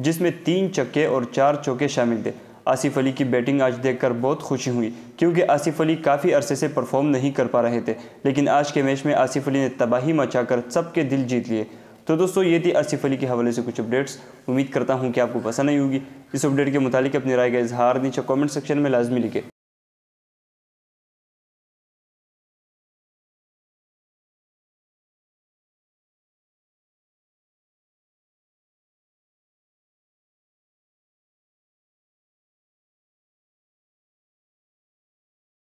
जिसमें तीन चक्के और चार चौके शामिल थे आसिफ अली की बैटिंग आज देखकर बहुत खुशी हुई क्योंकि आसिफ अली काफ़ी अरसे से परफॉर्म नहीं कर पा रहे थे लेकिन आज के मैच में आसिफ अली ने तबाही मचाकर सबके दिल जीत लिए तो दोस्तों ये थी आसिफ अली के हवाले से कुछ अपडेट्स उम्मीद करता हूँ कि आपको पसंद आई होगी इस अपडेट के मुताबिक अपनी राय का इजहार नीचे कॉमेंट सेक्शन में लाजमी लिखे